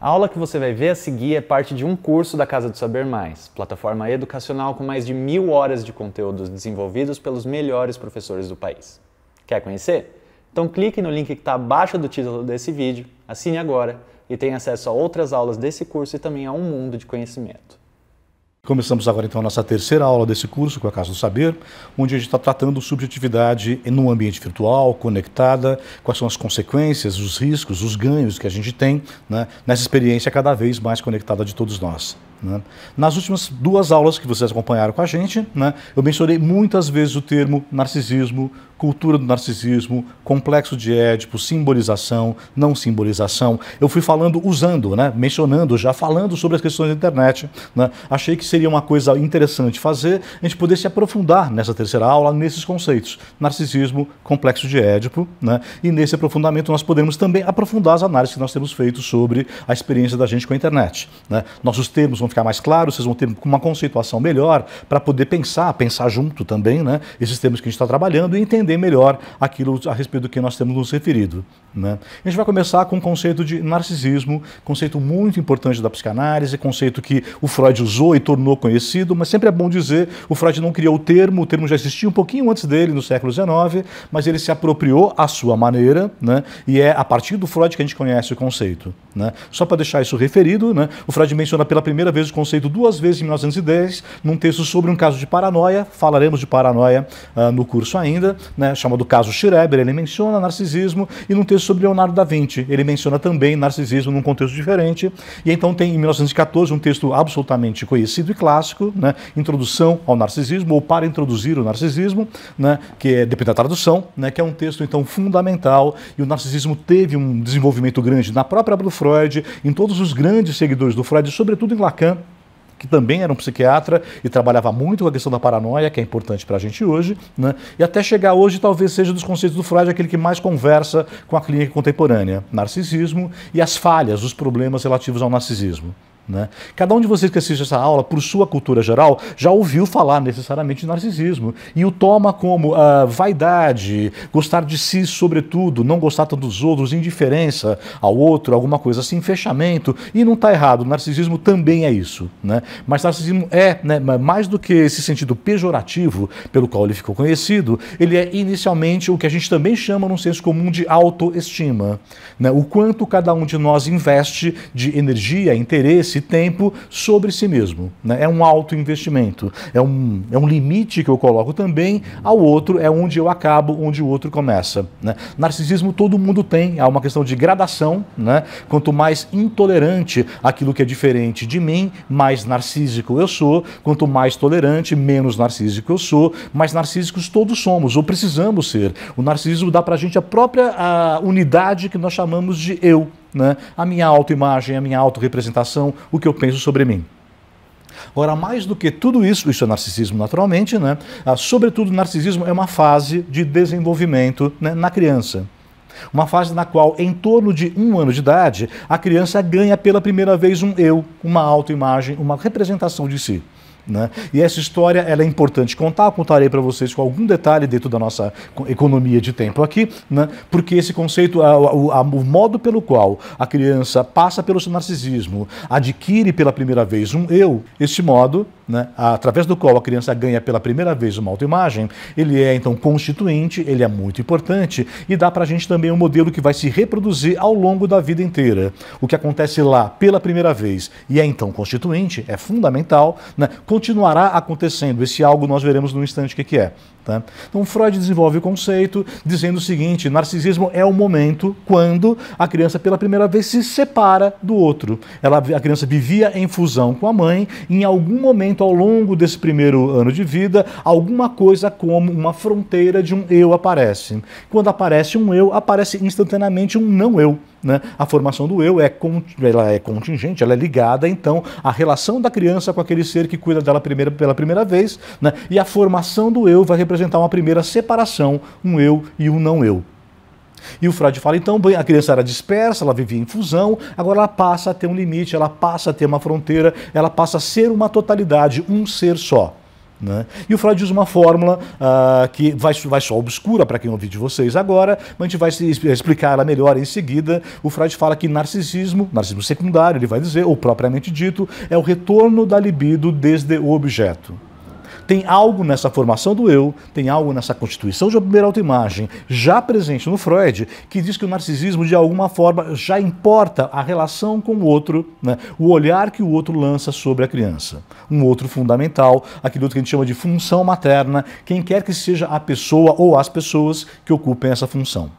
A aula que você vai ver a seguir é parte de um curso da Casa do Saber Mais, plataforma educacional com mais de mil horas de conteúdos desenvolvidos pelos melhores professores do país. Quer conhecer? Então clique no link que está abaixo do título desse vídeo, assine agora e tenha acesso a outras aulas desse curso e também a um mundo de conhecimento. Começamos agora então a nossa terceira aula desse curso, com a Casa do Saber, onde a gente está tratando subjetividade num ambiente virtual, conectada, quais são as consequências, os riscos, os ganhos que a gente tem né, nessa experiência cada vez mais conectada de todos nós. Né? Nas últimas duas aulas que vocês acompanharam com a gente, né, eu mencionei muitas vezes o termo narcisismo, cultura do narcisismo, complexo de Édipo, simbolização, não simbolização. Eu fui falando, usando, né, mencionando, já falando sobre as questões da internet. Né? Achei que seria uma coisa interessante fazer, a gente poder se aprofundar nessa terceira aula nesses conceitos. Narcisismo, complexo de Édipo, né? e nesse aprofundamento nós podemos também aprofundar as análises que nós temos feito sobre a experiência da gente com a internet. Né? Nossos termos vão ficar mais claros, vocês vão ter uma conceituação melhor para poder pensar, pensar junto também, né? esses termos que a gente está trabalhando e entender melhor aquilo a respeito do que nós temos nos referido. Né? A gente vai começar com o conceito de narcisismo, conceito muito importante da psicanálise, conceito que o Freud usou e tornou conhecido, mas sempre é bom dizer, o Freud não criou o termo, o termo já existia um pouquinho antes dele, no século XIX, mas ele se apropriou à sua maneira, né? e é a partir do Freud que a gente conhece o conceito. Né? Só para deixar isso referido, né? o Freud menciona pela primeira vez o conceito duas vezes em 1910, num texto sobre um caso de paranoia, falaremos de paranoia uh, no curso ainda, né? chamado caso Schreber, ele menciona narcisismo, e num texto sobre Leonardo da Vinci. Ele menciona também narcisismo num contexto diferente. E então tem, em 1914, um texto absolutamente conhecido e clássico, né? Introdução ao Narcisismo, ou Para Introduzir o Narcisismo, né? que é, depende da tradução, né? que é um texto, então, fundamental. E o narcisismo teve um desenvolvimento grande na própria obra do Freud, em todos os grandes seguidores do Freud, sobretudo em Lacan, que também era um psiquiatra e trabalhava muito com a questão da paranoia, que é importante para a gente hoje, né? e até chegar hoje talvez seja dos conceitos do Freud aquele que mais conversa com a clínica contemporânea, narcisismo e as falhas, os problemas relativos ao narcisismo. Né? Cada um de vocês que assiste essa aula, por sua cultura geral, já ouviu falar necessariamente de narcisismo e o toma como ah, vaidade, gostar de si sobretudo, não gostar tanto dos outros, indiferença ao outro, alguma coisa assim, fechamento. E não está errado, o narcisismo também é isso. Né? Mas narcisismo é, né, mais do que esse sentido pejorativo pelo qual ele ficou conhecido, ele é inicialmente o que a gente também chama num senso comum de autoestima. Né? O quanto cada um de nós investe de energia, interesse, esse tempo sobre si mesmo. Né? É um alto investimento, é um, é um limite que eu coloco também ao outro, é onde eu acabo, onde o outro começa. Né? Narcisismo todo mundo tem, há uma questão de gradação, né? quanto mais intolerante aquilo que é diferente de mim, mais narcísico eu sou, quanto mais tolerante, menos narcísico eu sou, mais narcísicos todos somos, ou precisamos ser. O narcisismo dá para a gente a própria a unidade que nós chamamos de eu né? a minha autoimagem, a minha autorrepresentação, o que eu penso sobre mim. Agora, mais do que tudo isso, isso é narcisismo naturalmente, né? Ah, sobretudo, narcisismo é uma fase de desenvolvimento né, na criança. Uma fase na qual, em torno de um ano de idade, a criança ganha pela primeira vez um eu, uma autoimagem, uma representação de si. Né? E essa história ela é importante contar, eu contarei para vocês com algum detalhe dentro da nossa economia de tempo aqui, né? porque esse conceito, a, a, o modo pelo qual a criança passa pelo seu narcisismo, adquire pela primeira vez um eu, este modo, né? através do qual a criança ganha pela primeira vez uma autoimagem, ele é então constituinte, ele é muito importante e dá para a gente também um modelo que vai se reproduzir ao longo da vida inteira. O que acontece lá pela primeira vez e é então constituinte é fundamental. Né? continuará acontecendo. Esse algo nós veremos no instante o que, que é. Tá? Então Freud desenvolve o conceito dizendo o seguinte: narcisismo é o momento quando a criança pela primeira vez se separa do outro. Ela, a criança vivia em fusão com a mãe, e em algum momento ao longo desse primeiro ano de vida, alguma coisa como uma fronteira de um eu aparece. Quando aparece um eu, aparece instantaneamente um não eu. Né? A formação do eu é, ela é contingente, ela é ligada, então, à relação da criança com aquele ser que cuida dela primeira, pela primeira vez, né? e a formação do eu vai representar representar uma primeira separação, um eu e um não eu. E o Freud fala, então, bem, a criança era dispersa, ela vivia em fusão, agora ela passa a ter um limite, ela passa a ter uma fronteira, ela passa a ser uma totalidade, um ser só. Né? E o Freud usa uma fórmula uh, que vai, vai só obscura para quem ouvir de vocês agora, mas a gente vai explicar ela melhor em seguida. O Freud fala que narcisismo, narcisismo secundário, ele vai dizer, ou propriamente dito, é o retorno da libido desde o objeto. Tem algo nessa formação do eu, tem algo nessa constituição de uma primeira autoimagem, já presente no Freud, que diz que o narcisismo, de alguma forma, já importa a relação com o outro, né? o olhar que o outro lança sobre a criança. Um outro fundamental, aquilo que a gente chama de função materna, quem quer que seja a pessoa ou as pessoas que ocupem essa função.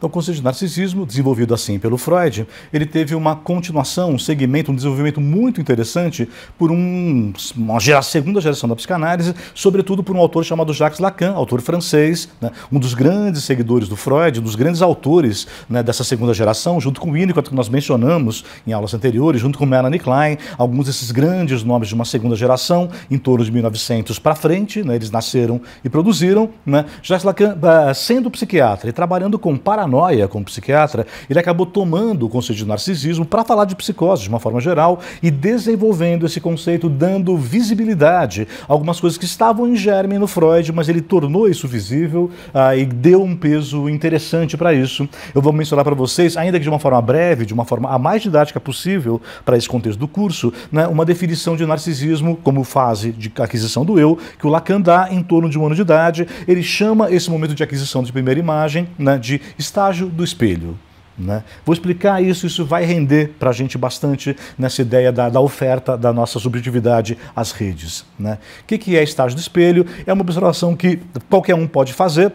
Então, o conceito de narcisismo, desenvolvido assim pelo Freud, ele teve uma continuação, um segmento, um desenvolvimento muito interessante por um, uma gera, segunda geração da psicanálise, sobretudo por um autor chamado Jacques Lacan, autor francês, né, um dos grandes seguidores do Freud, um dos grandes autores né, dessa segunda geração, junto com Winnicott, que nós mencionamos em aulas anteriores, junto com Melanie Klein, alguns desses grandes nomes de uma segunda geração, em torno de 1900 para frente, né, eles nasceram e produziram. Né. Jacques Lacan, eh, sendo psiquiatra e trabalhando com paranoia, paranoia como psiquiatra, ele acabou tomando o conceito de narcisismo para falar de psicose de uma forma geral e desenvolvendo esse conceito, dando visibilidade a algumas coisas que estavam em germe no Freud, mas ele tornou isso visível ah, e deu um peso interessante para isso. Eu vou mencionar para vocês, ainda que de uma forma breve, de uma forma a mais didática possível para esse contexto do curso, né, uma definição de narcisismo como fase de aquisição do eu, que o Lacan dá em torno de um ano de idade. Ele chama esse momento de aquisição de primeira imagem né, de estar estágio do espelho. Né? Vou explicar isso, isso vai render para a gente bastante nessa ideia da, da, oferta da nossa subjetividade às redes. Né? O né? que, que é estágio do espelho? É uma observação que qualquer um pode fazer,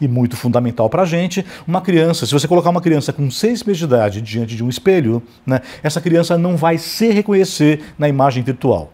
e muito fundamental para a gente. Uma criança, se você colocar uma criança com seis meses de idade diante de um espelho, né, essa criança não vai se reconhecer na imagem virtual.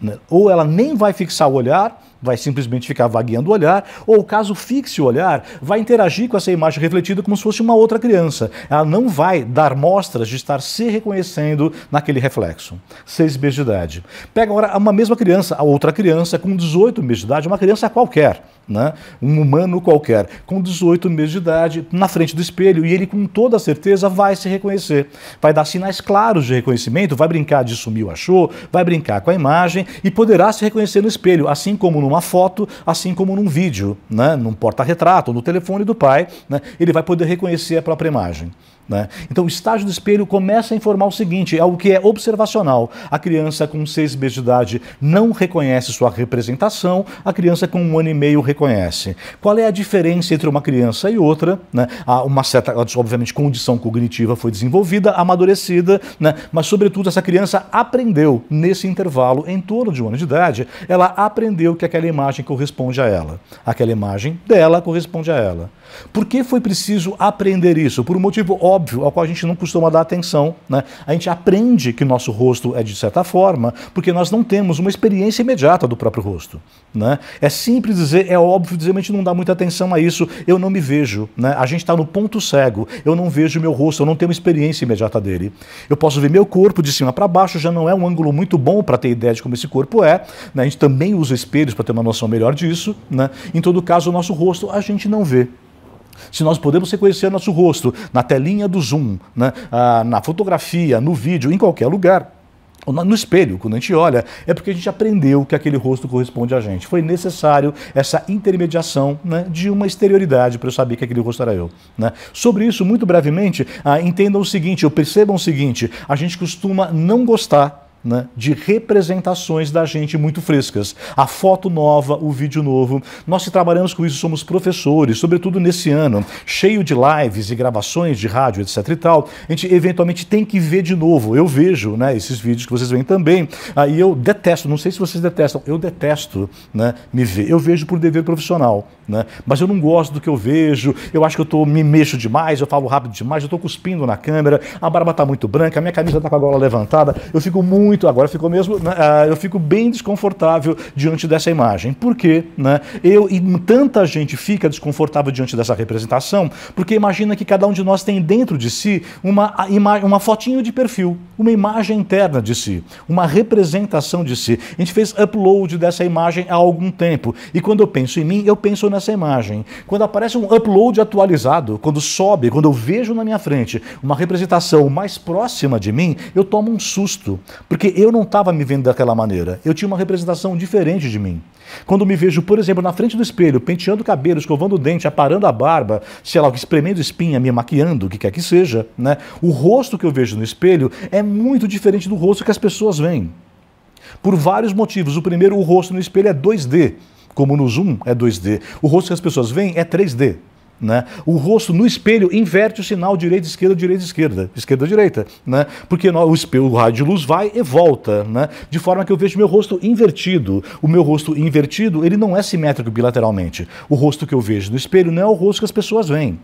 Né? Ou ela nem vai fixar o olhar, vai simplesmente ficar vagueando o olhar, ou caso fixe o olhar, vai interagir com essa imagem refletida como se fosse uma outra criança. Ela não vai dar mostras de estar se reconhecendo naquele reflexo. Seis meses de idade. Pega agora uma mesma criança, a outra criança com 18 meses de idade, uma criança qualquer né? um humano qualquer, com 18 meses de idade, na frente do espelho, e ele com toda certeza vai se reconhecer. Vai dar sinais claros de reconhecimento, vai brincar de sumiu, achou, vai brincar com a imagem e poderá se reconhecer no espelho, assim como numa foto, assim como num vídeo, né? num porta-retrato, no telefone do pai, né? ele vai poder reconhecer a própria imagem. Né? Então, o estágio do espelho começa a informar o seguinte: é o que é observacional. A criança com seis meses de idade não reconhece sua representação, a criança com um ano e meio reconhece. Qual é a diferença entre uma criança e outra? Né? Há uma certa, obviamente, condição cognitiva foi desenvolvida, amadurecida, né? mas, sobretudo, essa criança aprendeu nesse intervalo, em torno de um ano de idade, ela aprendeu que aquela imagem corresponde a ela. Aquela imagem dela corresponde a ela. Por que foi preciso aprender isso? Por um motivo óbvio, ao qual a gente não costuma dar atenção. Né? A gente aprende que nosso rosto é de certa forma, porque nós não temos uma experiência imediata do próprio rosto. Né? É simples dizer, é óbvio dizer, mas a gente não dá muita atenção a isso. Eu não me vejo. Né? A gente está no ponto cego. Eu não vejo meu rosto, eu não tenho uma experiência imediata dele. Eu posso ver meu corpo de cima para baixo, já não é um ângulo muito bom para ter ideia de como esse corpo é. Né? A gente também usa espelhos para ter uma noção melhor disso. Né? Em todo caso, o nosso rosto a gente não vê se nós podemos reconhecer nosso rosto na telinha do Zoom, né, ah, na fotografia, no vídeo, em qualquer lugar, no espelho, quando a gente olha, é porque a gente aprendeu que aquele rosto corresponde a gente. Foi necessário essa intermediação né, de uma exterioridade para eu saber que aquele rosto era eu. Né? Sobre isso, muito brevemente, ah, entendam o seguinte, ou percebam o seguinte: a gente costuma não gostar né, de representações da gente muito frescas. A foto nova, o vídeo novo. Nós que trabalhamos com isso somos professores, sobretudo nesse ano, cheio de lives e gravações de rádio, etc e tal. A gente eventualmente tem que ver de novo. Eu vejo né, esses vídeos que vocês veem também. Aí eu detesto, não sei se vocês detestam, eu detesto né, me ver. Eu vejo por dever profissional, né, mas eu não gosto do que eu vejo. Eu acho que eu tô, me mexo demais, eu falo rápido demais, eu estou cuspindo na câmera, a barba está muito branca, a minha camisa está com a gola levantada, eu fico muito muito, agora ficou mesmo, uh, eu fico bem desconfortável diante dessa imagem. Por quê? Né? Eu e tanta gente fica desconfortável diante dessa representação, porque imagina que cada um de nós tem dentro de si uma, uma fotinho de perfil, uma imagem interna de si, uma representação de si. A gente fez upload dessa imagem há algum tempo. E quando eu penso em mim, eu penso nessa imagem. Quando aparece um upload atualizado, quando sobe, quando eu vejo na minha frente uma representação mais próxima de mim, eu tomo um susto. Porque porque eu não estava me vendo daquela maneira. Eu tinha uma representação diferente de mim. Quando me vejo, por exemplo, na frente do espelho, penteando o cabelo, escovando o dente, aparando a barba, sei lá, espremendo espinha, me maquiando, o que quer que seja, né? o rosto que eu vejo no espelho é muito diferente do rosto que as pessoas veem. Por vários motivos. O primeiro, o rosto no espelho é 2D, como no Zoom é 2D. O rosto que as pessoas veem é 3D. Né? O rosto no espelho inverte o sinal direita-esquerda, direita-esquerda, esquerda-direita. Né? Porque o, espelho, o raio de luz vai e volta, né? de forma que eu vejo meu rosto invertido. O meu rosto invertido ele não é simétrico bilateralmente. O rosto que eu vejo no espelho não é o rosto que as pessoas veem.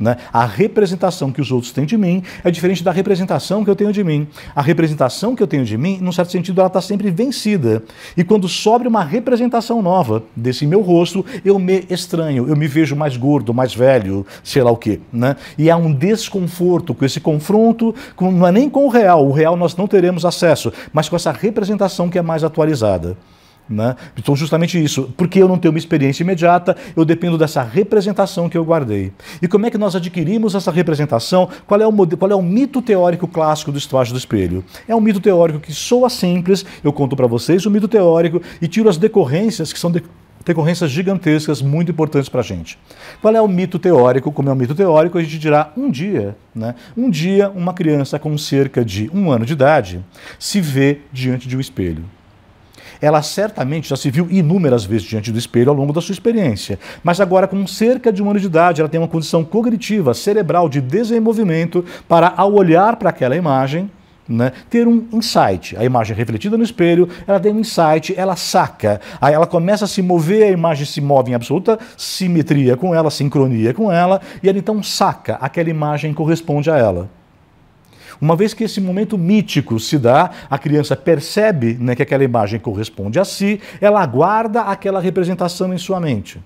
Né? A representação que os outros têm de mim é diferente da representação que eu tenho de mim. A representação que eu tenho de mim, num certo sentido, ela está sempre vencida. E quando sobe uma representação nova desse meu rosto, eu me estranho, eu me vejo mais gordo, mais velho, sei lá o quê. Né? E há um desconforto com esse confronto, com, não é nem com o real, o real nós não teremos acesso, mas com essa representação que é mais atualizada. Né? Então, justamente isso. Porque eu não tenho uma experiência imediata, eu dependo dessa representação que eu guardei. E como é que nós adquirimos essa representação? Qual é o, qual é o mito teórico clássico do estágio do espelho? É um mito teórico que soa simples, eu conto para vocês o um mito teórico e tiro as decorrências, que são de decorrências gigantescas, muito importantes para a gente. Qual é o mito teórico? Como é o mito teórico, a gente dirá um dia. Né? Um dia, uma criança com cerca de um ano de idade se vê diante de um espelho ela certamente já se viu inúmeras vezes diante do espelho ao longo da sua experiência. Mas agora, com cerca de um ano de idade, ela tem uma condição cognitiva, cerebral, de desenvolvimento para, ao olhar para aquela imagem, né, ter um insight. A imagem refletida no espelho, ela tem um insight, ela saca, aí ela começa a se mover, a imagem se move em absoluta simetria com ela, sincronia com ela, e ela então saca aquela imagem corresponde a ela. Uma vez que esse momento mítico se dá, a criança percebe né, que aquela imagem corresponde a si, ela aguarda aquela representação em sua mente.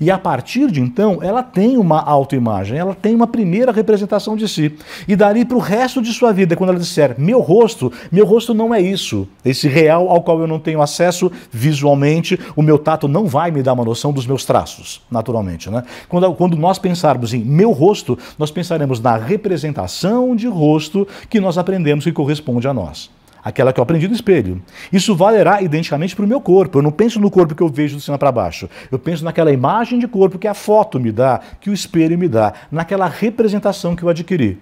E a partir de então, ela tem uma autoimagem, ela tem uma primeira representação de si. E dali para o resto de sua vida, quando ela disser meu rosto, meu rosto não é isso, esse real ao qual eu não tenho acesso visualmente, o meu tato não vai me dar uma noção dos meus traços, naturalmente. Né? Quando, quando nós pensarmos em meu rosto, nós pensaremos na representação de rosto que nós aprendemos que corresponde a nós aquela que eu aprendi no espelho. Isso valerá identicamente para o meu corpo. Eu não penso no corpo que eu vejo do cima para baixo. Eu penso naquela imagem de corpo que a foto me dá, que o espelho me dá, naquela representação que eu adquiri.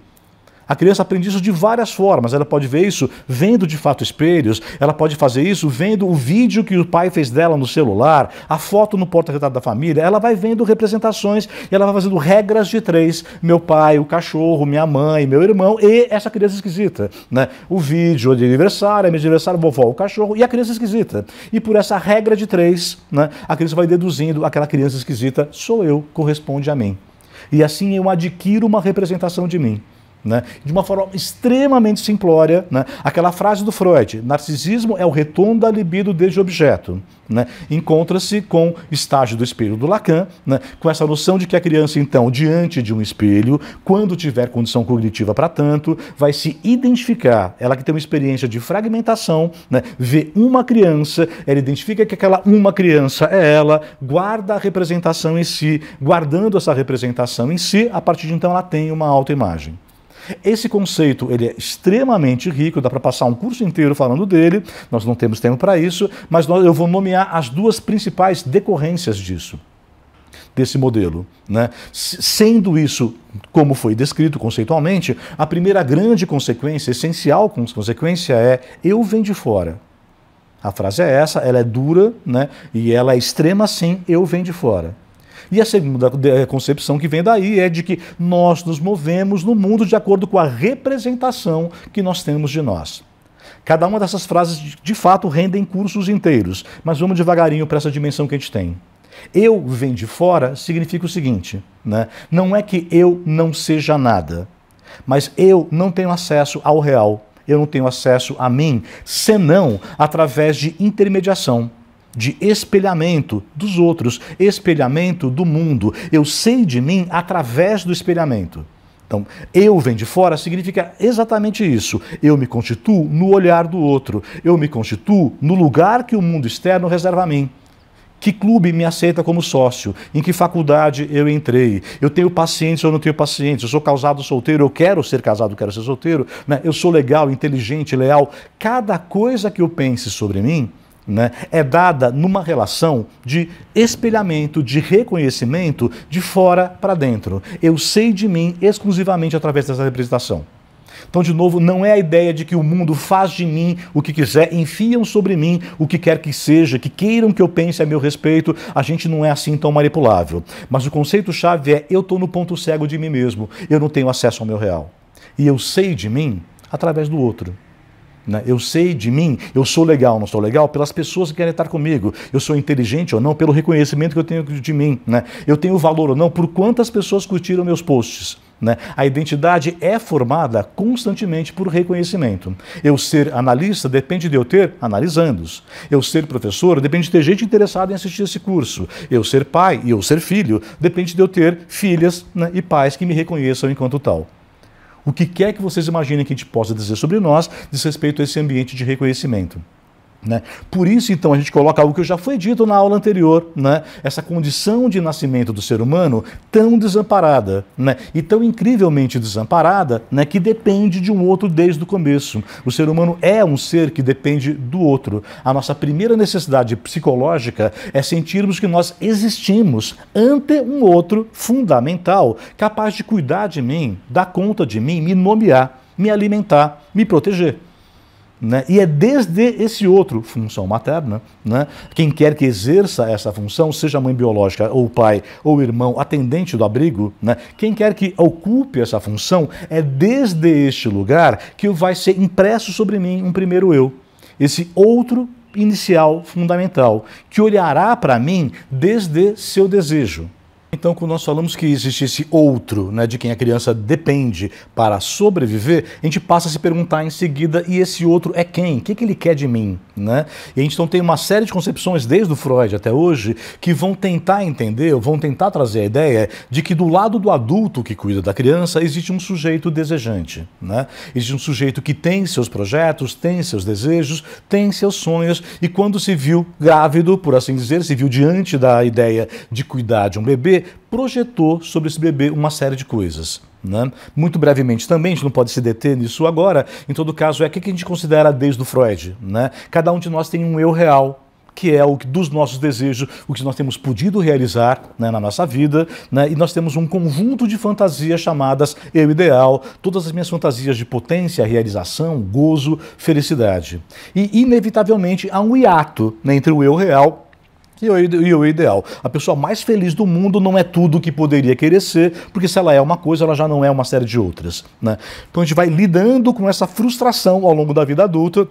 A criança aprende isso de várias formas. Ela pode ver isso vendo de fato espelhos, ela pode fazer isso vendo o vídeo que o pai fez dela no celular, a foto no porta-retrato da família. Ela vai vendo representações e ela vai fazendo regras de três: meu pai, o cachorro, minha mãe, meu irmão e essa criança esquisita. Né? O vídeo de aniversário, é meu aniversário, vovó, o cachorro e a criança esquisita. E por essa regra de três, né, a criança vai deduzindo: aquela criança esquisita sou eu, corresponde a mim. E assim eu adquiro uma representação de mim né? de uma forma extremamente simplória. Né? Aquela frase do Freud: narcisismo é o retorno da libido desde o objeto. Né? Encontra-se com estágio do espelho do Lacan, né? com essa noção de que a criança, então, diante de um espelho, quando tiver condição cognitiva para tanto, vai se identificar. Ela que tem uma experiência de fragmentação, né? vê uma criança, ela identifica que aquela uma criança é ela, guarda a representação em si, guardando essa representação em si, a partir de então ela tem uma autoimagem. Esse conceito ele é extremamente rico, dá para passar um curso inteiro falando dele, nós não temos tempo para isso, mas nós, eu vou nomear as duas principais decorrências disso desse modelo. Né? Sendo isso, como foi descrito conceitualmente, a primeira grande consequência, essencial consequência, é eu venho de fora. A frase é essa, ela é dura né? e ela é extrema sim, eu venho de fora. E a segunda eh, concepção que vem daí é de que nós nos movemos no mundo de acordo com a representação que nós temos de nós. Cada uma dessas frases, de fato, rendem cursos inteiros, mas vamos devagarinho para essa dimensão que a gente tem. Eu vem de fora significa o seguinte: né? não é que eu não seja nada, mas eu não tenho acesso ao real, eu não tenho acesso a mim, senão através de intermediação de espelhamento dos outros, espelhamento do mundo. Eu sei de mim através do espelhamento. Então, eu vem de fora significa exatamente isso. Eu me constituo no olhar do outro. Eu me constituo no lugar que o mundo externo reserva a mim. Que clube me aceita como sócio? Em que faculdade eu entrei? Eu tenho pacientes ou não tenho pacientes? Eu sou casado solteiro? Eu quero ser casado, quero ser solteiro? Né? Eu sou legal, inteligente, leal? Cada coisa que eu pense sobre mim né, é dada numa relação de espelhamento, de reconhecimento de fora para dentro. Eu sei de mim exclusivamente através dessa representação. Então, de novo, não é a ideia de que o mundo faz de mim o que quiser, enfiam sobre mim o que quer que seja, que queiram que eu pense a meu respeito, a gente não é assim tão manipulável. Mas o conceito-chave é: eu estou no ponto cego de mim mesmo, eu não tenho acesso ao meu real. E eu sei de mim através do outro. Né? Eu sei de mim, eu sou legal, ou não sou legal, pelas pessoas que querem estar comigo. Eu sou inteligente ou não, pelo reconhecimento que eu tenho de mim. Né? Eu tenho valor ou não, por quantas pessoas curtiram meus posts. Né? A identidade é formada constantemente por reconhecimento. Eu ser analista depende de eu ter analisandos. Eu ser professor depende de ter gente interessada em assistir esse curso. Eu ser pai e eu ser filho depende de eu ter filhas né, e pais que me reconheçam enquanto tal o que quer que vocês imaginem que a gente possa dizer sobre nós, diz respeito a esse ambiente de reconhecimento. Né? Por isso, então, a gente coloca algo que já foi dito na aula anterior, né? essa condição de nascimento do ser humano tão desamparada, né? e tão incrivelmente desamparada, né? que depende de um outro desde o começo. O ser humano é um ser que depende do outro. A nossa primeira necessidade psicológica é sentirmos que nós existimos ante um outro fundamental, capaz de cuidar de mim, dar conta de mim, me nomear, me alimentar, me proteger. Né? E é desde esse outro, função materna, né? quem quer que exerça essa função, seja mãe biológica ou pai ou irmão, atendente do abrigo, né? quem quer que ocupe essa função, é desde este lugar que vai ser impresso sobre mim um primeiro eu, esse outro inicial fundamental, que olhará para mim desde seu desejo. Então, quando nós falamos que existe esse outro, né, de quem a criança depende para sobreviver, a gente passa a se perguntar em seguida, e esse outro é quem? O que, que ele quer de mim? Né? E a gente então tem uma série de concepções, desde o Freud até hoje, que vão tentar entender, ou vão tentar trazer a ideia de que do lado do adulto que cuida da criança, existe um sujeito desejante. Né? Existe um sujeito que tem seus projetos, tem seus desejos, tem seus sonhos, e quando se viu grávido, por assim dizer, se viu diante da ideia de cuidar de um bebê, projetou sobre esse bebê uma série de coisas. Né? Muito brevemente também, a gente não pode se deter nisso agora, em todo caso, é o que a gente considera desde o Freud. Né? Cada um de nós tem um eu real, que é o que, dos nossos desejos, o que nós temos podido realizar né, na nossa vida, né, e nós temos um conjunto de fantasias chamadas eu ideal, todas as minhas fantasias de potência, realização, gozo, felicidade. E, inevitavelmente, há um hiato né, entre o eu real é e é o ideal. A pessoa mais feliz do mundo não é tudo o que poderia querer ser, porque se ela é uma coisa, ela já não é uma série de outras. Né? Então a gente vai lidando com essa frustração ao longo da vida adulta.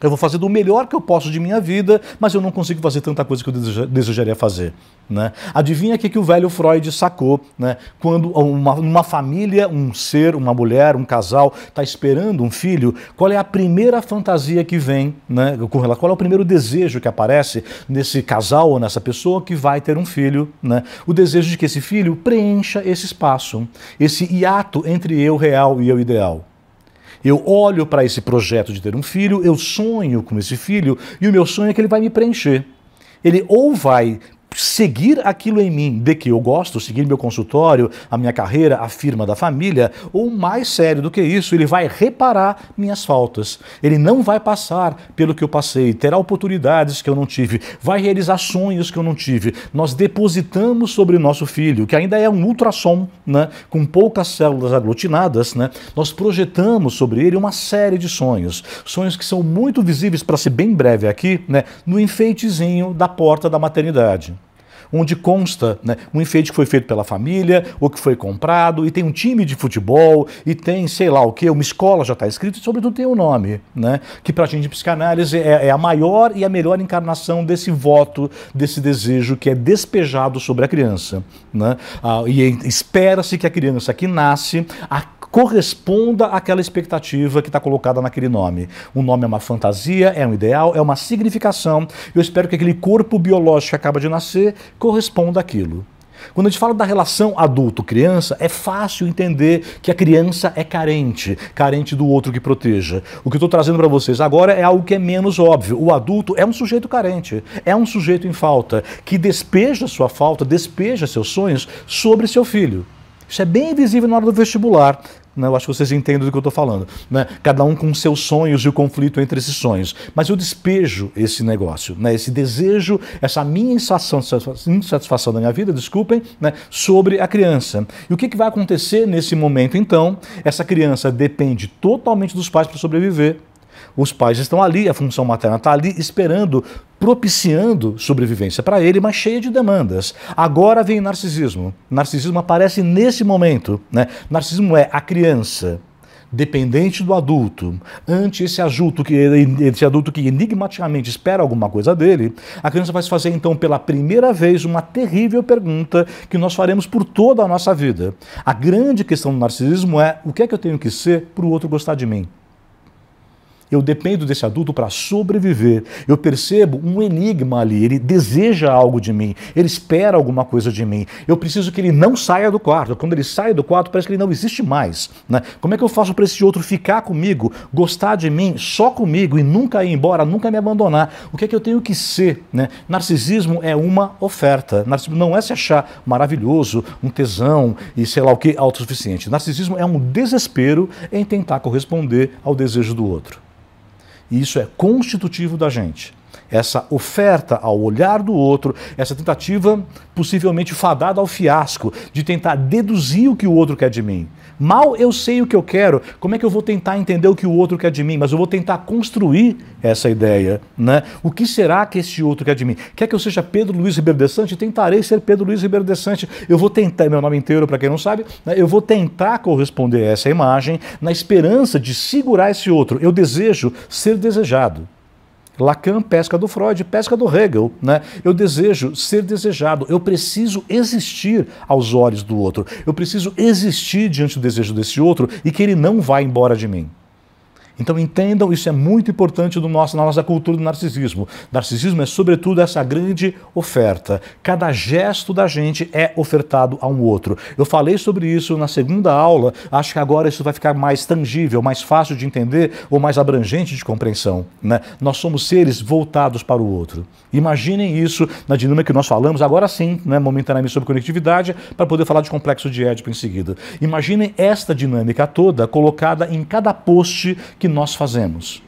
Eu vou fazer do melhor que eu posso de minha vida, mas eu não consigo fazer tanta coisa que eu desejaria fazer. Né? Adivinha o que, que o velho Freud sacou né? quando uma, uma família, um ser, uma mulher, um casal está esperando um filho, qual é a primeira fantasia que vem né? com ela? Qual é o primeiro desejo que aparece nesse casal ou nessa pessoa que vai ter um filho? Né? O desejo de que esse filho preencha esse espaço, esse hiato entre eu real e eu ideal. Eu olho para esse projeto de ter um filho, eu sonho com esse filho e o meu sonho é que ele vai me preencher. Ele ou vai seguir aquilo em mim de que eu gosto, seguir meu consultório, a minha carreira, a firma da família, ou mais sério do que isso, ele vai reparar minhas faltas. Ele não vai passar pelo que eu passei, terá oportunidades que eu não tive, vai realizar sonhos que eu não tive. Nós depositamos sobre nosso filho, que ainda é um ultrassom, né, com poucas células aglutinadas, né, nós projetamos sobre ele uma série de sonhos, sonhos que são muito visíveis para ser bem breve aqui, né, no enfeitezinho da porta da maternidade onde consta né, um enfeite que foi feito pela família, o que foi comprado, e tem um time de futebol, e tem sei lá o que, uma escola já está escrito, e sobretudo tem o um nome, né, que para a gente de psicanálise é, é a maior e a melhor encarnação desse voto, desse desejo que é despejado sobre a criança. Né? Ah, e é, espera-se que a criança que nasce, a corresponda àquela expectativa que está colocada naquele nome. O nome é uma fantasia, é um ideal, é uma significação. Eu espero que aquele corpo biológico que acaba de nascer corresponda àquilo. Quando a gente fala da relação adulto-criança, é fácil entender que a criança é carente, carente do outro que proteja. O que eu estou trazendo para vocês agora é algo que é menos óbvio. O adulto é um sujeito carente, é um sujeito em falta, que despeja sua falta, despeja seus sonhos sobre seu filho. Isso é bem visível na hora do vestibular. Né? Eu acho que vocês entendem do que eu estou falando. Né? Cada um com seus sonhos e o conflito entre esses sonhos. Mas eu despejo esse negócio, né? esse desejo, essa minha insatisfação, insatisfação da minha vida, desculpem, né? sobre a criança. E o que, que vai acontecer nesse momento, então? Essa criança depende totalmente dos pais para sobreviver. Os pais estão ali, a função materna está ali esperando, propiciando sobrevivência para ele, mas cheia de demandas. Agora vem narcisismo. Narcisismo aparece nesse momento. Né? Narcisismo é a criança dependente do adulto, ante esse adulto que esse adulto que enigmaticamente espera alguma coisa dele, a criança vai se fazer então pela primeira vez uma terrível pergunta que nós faremos por toda a nossa vida. A grande questão do narcisismo é o que é que eu tenho que ser para o outro gostar de mim? Eu dependo desse adulto para sobreviver. Eu percebo um enigma ali. Ele deseja algo de mim. Ele espera alguma coisa de mim. Eu preciso que ele não saia do quarto. Quando ele sai do quarto, parece que ele não existe mais. Né? Como é que eu faço para esse outro ficar comigo, gostar de mim, só comigo e nunca ir embora, nunca me abandonar? O que é que eu tenho que ser? Né? Narcisismo é uma oferta. Narcisismo não é se achar maravilhoso, um tesão e sei lá o que, autossuficiente. Narcisismo é um desespero em tentar corresponder ao desejo do outro. E isso é constitutivo da gente. Essa oferta ao olhar do outro, essa tentativa possivelmente fadada ao fiasco de tentar deduzir o que o outro quer de mim. Mal eu sei o que eu quero, como é que eu vou tentar entender o que o outro quer de mim? Mas eu vou tentar construir essa ideia, né? O que será que esse outro quer de mim? Quer que eu seja Pedro Luiz Ribeiro de Sante? Tentarei ser Pedro Luiz Ribeiro de Sante. Eu vou tentar, meu nome inteiro, para quem não sabe, né? eu vou tentar corresponder a essa imagem na esperança de segurar esse outro. Eu desejo ser desejado. Lacan pesca do Freud, pesca do Hegel. Né? Eu desejo ser desejado, eu preciso existir aos olhos do outro, eu preciso existir diante do desejo desse outro e que ele não vá embora de mim. Então entendam, isso é muito importante no nosso, na nossa cultura do narcisismo. Narcisismo é, sobretudo, essa grande oferta. Cada gesto da gente é ofertado a um outro. Eu falei sobre isso na segunda aula, acho que agora isso vai ficar mais tangível, mais fácil de entender ou mais abrangente de compreensão. Né? Nós somos seres voltados para o outro. Imaginem isso na dinâmica que nós falamos, agora sim, né, momentaneamente sobre conectividade, para poder falar de complexo de Édipo em seguida. Imaginem esta dinâmica toda colocada em cada post que que nós fazemos.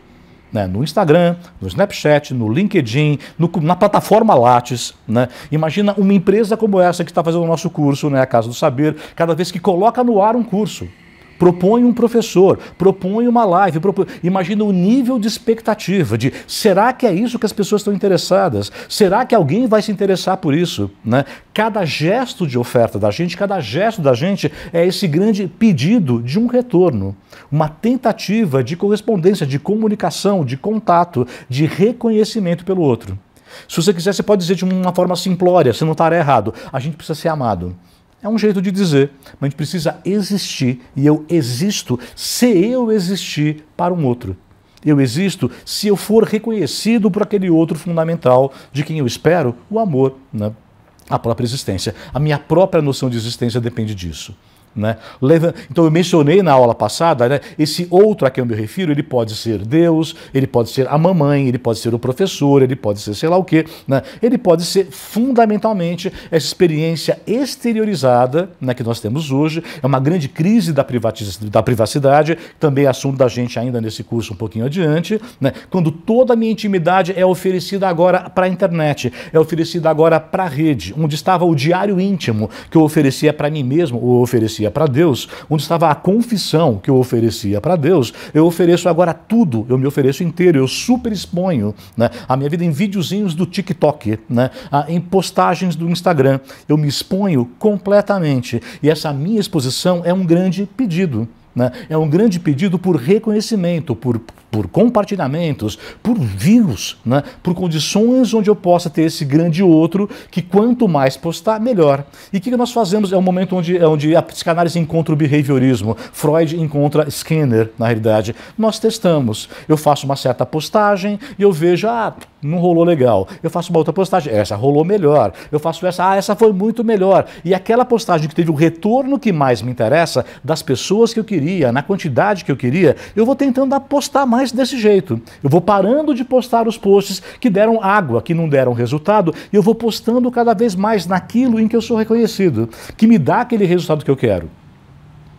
Né, no Instagram, no Snapchat, no LinkedIn, no, na plataforma Lattes. Né? Imagina uma empresa como essa que está fazendo o nosso curso, né, a Casa do Saber, cada vez que coloca no ar um curso propõe um professor, propõe uma live, propõe... imagina o nível de expectativa de será que é isso que as pessoas estão interessadas? Será que alguém vai se interessar por isso? Né? Cada gesto de oferta da gente, cada gesto da gente é esse grande pedido de um retorno, uma tentativa de correspondência, de comunicação, de contato, de reconhecimento pelo outro. Se você quiser, você pode dizer de uma forma simplória, você não estará errado. A gente precisa ser amado. É um jeito de dizer, mas a gente precisa existir e eu existo se eu existir para um outro. Eu existo se eu for reconhecido por aquele outro fundamental de quem eu espero, o amor, né? a própria existência. A minha própria noção de existência depende disso. Né? Então eu mencionei na aula passada, né, esse outro a quem eu me refiro, ele pode ser Deus, ele pode ser a mamãe, ele pode ser o professor, ele pode ser sei lá o quê, né? ele pode ser fundamentalmente essa experiência exteriorizada né, que nós temos hoje, é uma grande crise da, da privacidade, também é assunto da gente ainda nesse curso um pouquinho adiante, né? quando toda a minha intimidade é oferecida agora para a internet, é oferecida agora para a rede, onde estava o diário íntimo que eu oferecia para mim mesmo, ou oferecia oferecia para Deus, onde estava a confissão que eu oferecia para Deus, eu ofereço agora tudo, eu me ofereço inteiro, eu exponho, né, a minha vida em videozinhos do TikTok, né, em postagens do Instagram, eu me exponho completamente. E essa minha exposição é um grande pedido. Né? É um grande pedido por reconhecimento, por, por compartilhamentos, por views, né? por condições onde eu possa ter esse grande outro, que quanto mais postar, melhor. E o que nós fazemos? É um momento onde, é onde a psicanálise encontra o behaviorismo, Freud encontra Skinner, na realidade. Nós testamos. Eu faço uma certa postagem e eu vejo, ah, não rolou legal. Eu faço uma outra postagem, essa rolou melhor. Eu faço essa, ah, essa foi muito melhor. E aquela postagem que teve o retorno que mais me interessa das pessoas que eu queria queria, na quantidade que eu queria, eu vou tentando apostar mais desse jeito. Eu vou parando de postar os posts que deram água, que não deram resultado, e eu vou postando cada vez mais naquilo em que eu sou reconhecido, que me dá aquele resultado que eu quero.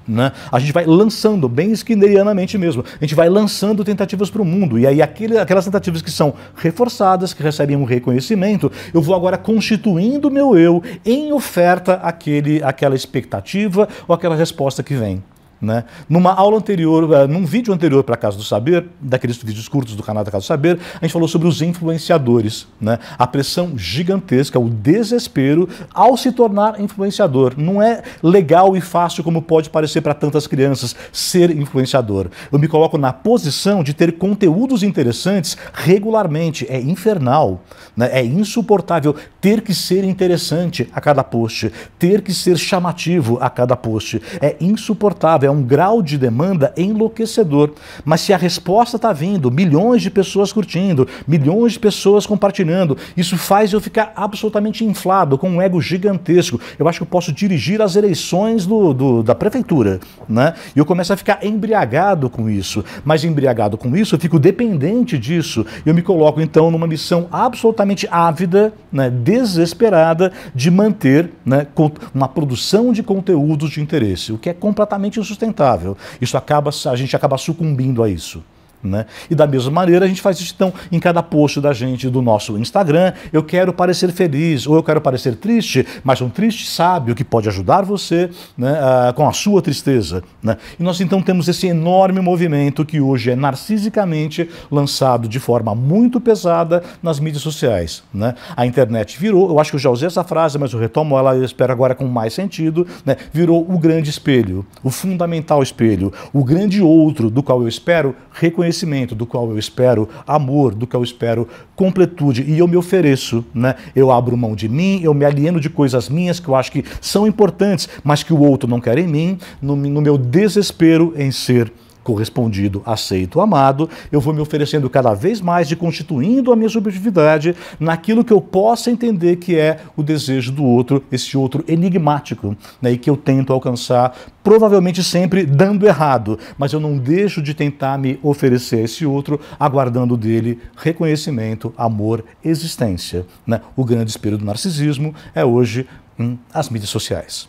Né? A gente vai lançando, bem esquinerianamente mesmo, a gente vai lançando tentativas para o mundo. E aí, aquele, aquelas tentativas que são reforçadas, que recebem um reconhecimento, eu vou agora constituindo meu eu em oferta àquele, àquela expectativa ou aquela resposta que vem. Né? Numa aula anterior, eh, num vídeo anterior para a Casa do Saber, daqueles vídeos curtos do canal da Casa do Saber, a gente falou sobre os influenciadores, né? a pressão gigantesca, o desespero ao se tornar influenciador. Não é legal e fácil como pode parecer para tantas crianças ser influenciador. Eu me coloco na posição de ter conteúdos interessantes regularmente. É infernal, né? é insuportável ter que ser interessante a cada post, ter que ser chamativo a cada post. É insuportável é um grau de demanda enlouquecedor. Mas se a resposta está vindo, milhões de pessoas curtindo, milhões de pessoas compartilhando, isso faz eu ficar absolutamente inflado, com um ego gigantesco. Eu acho que eu posso dirigir as eleições do, do, da prefeitura, né? E eu começo a ficar embriagado com isso. Mas embriagado com isso, eu fico dependente disso. Eu me coloco então numa missão absolutamente ávida, né? desesperada de manter né? uma produção de conteúdos de interesse, o que é completamente insustentável sustentável. Isso acaba, a gente acaba sucumbindo a isso. Né? E da mesma maneira a gente faz isso então em cada post da gente do nosso Instagram. Eu quero parecer feliz ou eu quero parecer triste, mas um triste sábio que pode ajudar você né, com a sua tristeza. Né? E nós então temos esse enorme movimento que hoje é narcisicamente lançado de forma muito pesada nas mídias sociais. Né? A internet virou, eu acho que eu já usei essa frase, mas eu retomo ela e espero agora com mais sentido, né? virou o grande espelho, o fundamental espelho, o grande outro do qual eu espero reconhecer conhecimento, do qual eu espero amor, do qual eu espero completude, e eu me ofereço, né? Eu abro mão de mim, eu me alieno de coisas minhas que eu acho que são importantes, mas que o outro não quer em mim, no, no meu desespero em ser correspondido, aceito, amado, eu vou me oferecendo cada vez mais e constituindo a minha subjetividade naquilo que eu possa entender que é o desejo do outro, esse outro enigmático, né, e que eu tento alcançar, provavelmente sempre dando errado, mas eu não deixo de tentar me oferecer a esse outro, aguardando dele reconhecimento, amor, existência. Né? O grande espelho do narcisismo é hoje hum, as mídias sociais.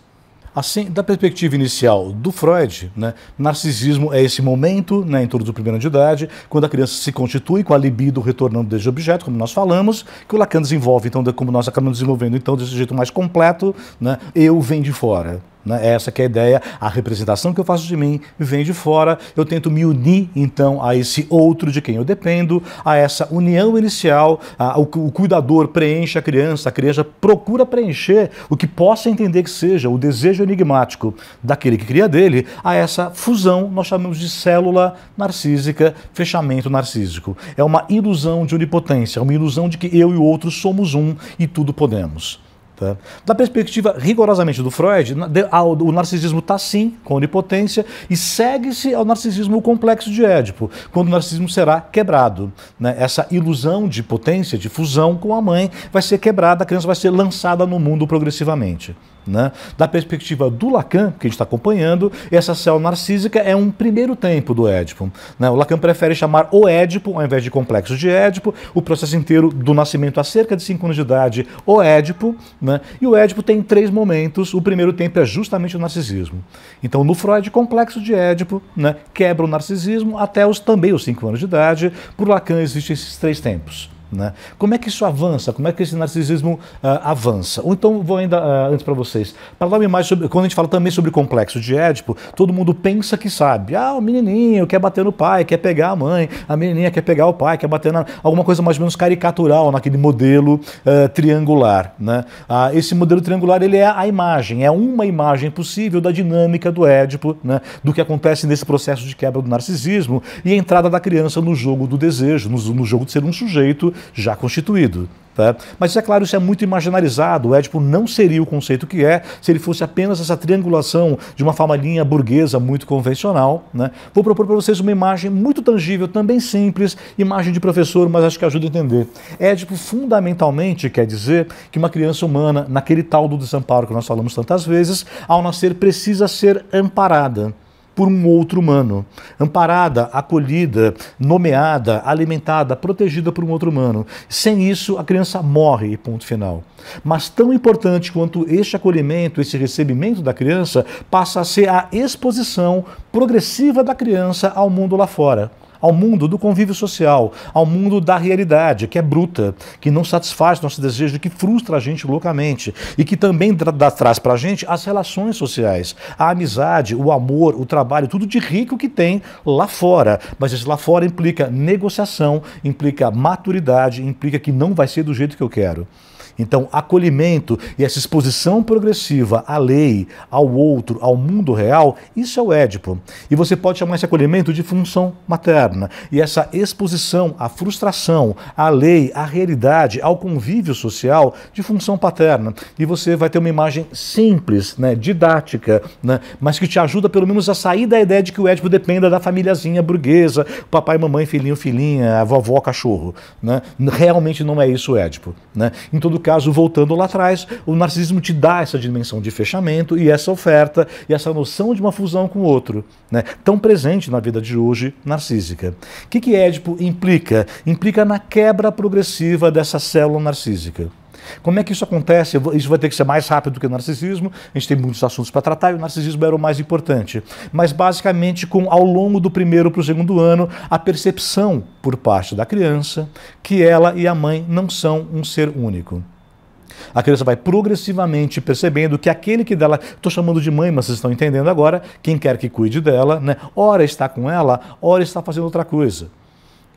Assim, da perspectiva inicial do Freud, né, narcisismo é esse momento, né, em torno do primeiro ano de idade, quando a criança se constitui com a libido retornando desde o objeto, como nós falamos, que o Lacan desenvolve, então, como nós acabamos desenvolvendo, então, desse jeito mais completo, né, eu venho de fora. Né? Essa é a ideia, a representação que eu faço de mim vem de fora, eu tento me unir então a esse outro de quem eu dependo, a essa união inicial, a, o, o, cuidador preenche a criança, a criança procura preencher o que possa entender que seja o desejo enigmático daquele que cria dele, a essa fusão nós chamamos de célula narcísica, fechamento narcísico. É uma ilusão de onipotência, é uma ilusão de que eu e o outro somos um e tudo podemos. Tá? Da perspectiva rigorosamente do Freud, o narcisismo está sim com onipotência e segue-se ao narcisismo complexo de Édipo, quando o narcisismo será quebrado. Né? Essa ilusão de potência, de fusão com a mãe, vai ser quebrada, a criança vai ser lançada no mundo progressivamente. Né? Da perspectiva do Lacan, que a gente está acompanhando, essa célula narcísica é um primeiro tempo do Édipo. Né? O Lacan prefere chamar o Édipo, ao invés de complexo de Édipo, o processo inteiro do nascimento a cerca de 5 anos de idade, o Édipo. Né? E o Édipo tem três momentos. O primeiro tempo é justamente o narcisismo. Então, no Freud, complexo de Édipo né? quebra o narcisismo até os também os 5 anos de idade. Para Lacan, existem esses três tempos. Né? Como é que isso avança? Como é que esse narcisismo uh, avança? Ou então, vou ainda uh, antes para vocês, para dar uma imagem sobre, quando a gente fala também sobre complexo de Édipo, todo mundo pensa que sabe. Ah, o menininho quer bater no pai, quer pegar a mãe, a menininha quer pegar o pai, quer bater na. alguma coisa mais ou menos caricatural naquele modelo uh, triangular. Né? esse modelo triangular ele é a imagem, é uma imagem possível da dinâmica do Édipo, né? do que acontece nesse processo de quebra do narcisismo e a entrada da criança no jogo do desejo, no, no jogo de ser um sujeito já constituído. Tá? Mas, é claro, isso é muito imaginarizado. O Édipo não seria o conceito que é se ele fosse apenas essa triangulação de uma famalhinha burguesa muito convencional. Né? Vou propor para vocês uma imagem muito tangível, também simples, imagem de professor, mas acho que ajuda a entender. Édipo fundamentalmente quer dizer que uma criança humana, naquele tal do desamparo que nós falamos tantas vezes, ao nascer precisa ser amparada por um outro humano. Amparada, acolhida, nomeada, alimentada, protegida por um outro humano. Sem isso, a criança morre, ponto final. Mas tão importante quanto este acolhimento, esse recebimento da criança, passa a ser a exposição progressiva da criança ao mundo lá fora ao mundo do convívio social, ao mundo da realidade, que é bruta, que não satisfaz nosso desejo, que frustra a gente loucamente e que também traz para a gente as relações sociais, a amizade, o amor, o trabalho, tudo de rico que tem lá fora. Mas esse lá fora implica negociação, implica maturidade, implica que não vai ser do jeito que eu quero. Então, acolhimento e essa exposição progressiva à lei, ao outro, ao mundo real, isso é o Édipo. E você pode chamar esse acolhimento de função materna. E essa exposição à frustração, à lei, à realidade, ao convívio social, de função paterna. E você vai ter uma imagem simples, né, didática, né, mas que te ajuda pelo menos a sair da ideia de que o Édipo dependa da famíliazinha burguesa, papai, mamãe, filhinho, filhinha, vovó, cachorro. Né? Realmente não é isso o Édipo. Né? Em todo caso, caso, voltando lá atrás, o narcisismo te dá essa dimensão de fechamento e essa oferta e essa noção de uma fusão com o outro, né? tão presente na vida de hoje, narcísica. O que, que Édipo implica? Implica na quebra progressiva dessa célula narcísica. Como é que isso acontece? Isso vai ter que ser mais rápido do que o narcisismo. A gente tem muitos assuntos para tratar e o narcisismo era o mais importante. Mas basicamente, com ao longo do primeiro para o segundo ano, a percepção por parte da criança que ela e a mãe não são um ser único. A criança vai progressivamente percebendo que aquele que dela, estou chamando de mãe, mas vocês estão entendendo agora, quem quer que cuide dela, né? Ora está com ela, ora está fazendo outra coisa.